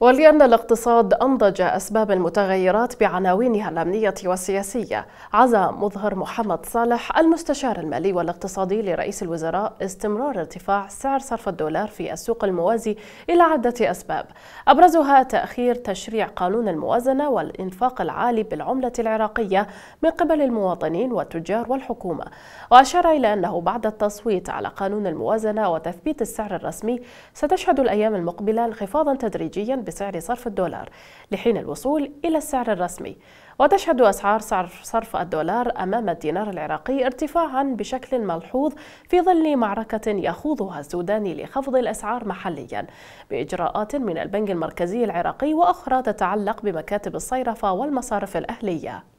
ولأن الاقتصاد أنضج أسباب المتغيرات بعناوينها الأمنية والسياسية عزا مظهر محمد صالح المستشار المالي والاقتصادي لرئيس الوزراء استمرار ارتفاع سعر صرف الدولار في السوق الموازي إلى عدة أسباب أبرزها تأخير تشريع قانون الموازنة والإنفاق العالي بالعملة العراقية من قبل المواطنين والتجار والحكومة وأشار إلى أنه بعد التصويت على قانون الموازنة وتثبيت السعر الرسمي ستشهد الأيام المقبلة انخفاضا تدريجيا بسعر صرف الدولار لحين الوصول إلى السعر الرسمي وتشهد أسعار صرف الدولار أمام الدينار العراقي ارتفاعا بشكل ملحوظ في ظل معركة يخوضها السودان لخفض الأسعار محليا بإجراءات من البنك المركزي العراقي وأخرى تتعلق بمكاتب الصيرفة والمصارف الأهلية